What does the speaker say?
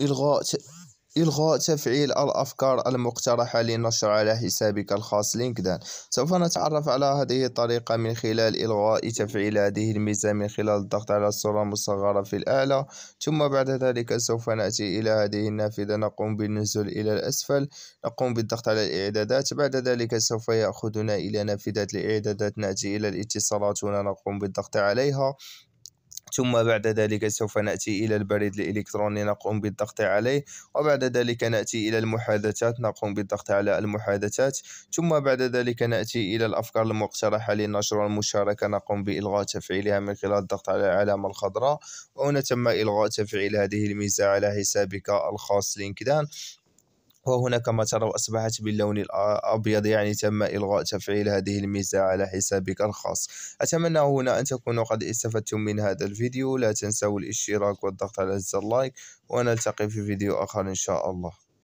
إلغاء إلغاء تفعيل الأفكار المقترحة للنشر على حسابك الخاص لينكدان سوف نتعرف على هذه الطريقة من خلال إلغاء تفعيل هذه الميزة من خلال الضغط على الصورة المصغرة في الأعلى ثم بعد ذلك سوف نأتي إلى هذه النافذة نقوم بالنزول إلى الأسفل نقوم بالضغط على الإعدادات بعد ذلك سوف يأخذنا إلى نافذة الإعدادات نأتي إلى الاتصالات هنا نقوم بالضغط عليها ثم بعد ذلك سوف نأتي إلى البريد الإلكتروني نقوم بالضغط عليه وبعد ذلك نأتي إلى المحادثات نقوم بالضغط على المحادثات ثم بعد ذلك نأتي إلى الأفكار المقترحة للنشر والمشاركة نقوم بإلغاء تفعيلها من خلال الضغط على العلامة الخضراء وهنا تم إلغاء تفعيل هذه الميزة على حسابك الخاص لينكدان وهنا كما ترى أصبحت باللون الأبيض يعني تم إلغاء تفعيل هذه الميزة على حسابك الخاص أتمنى هنا أن تكونوا قد استفدتم من هذا الفيديو لا تنسوا الاشتراك والضغط على زر اللايك ونلتقي في فيديو آخر إن شاء الله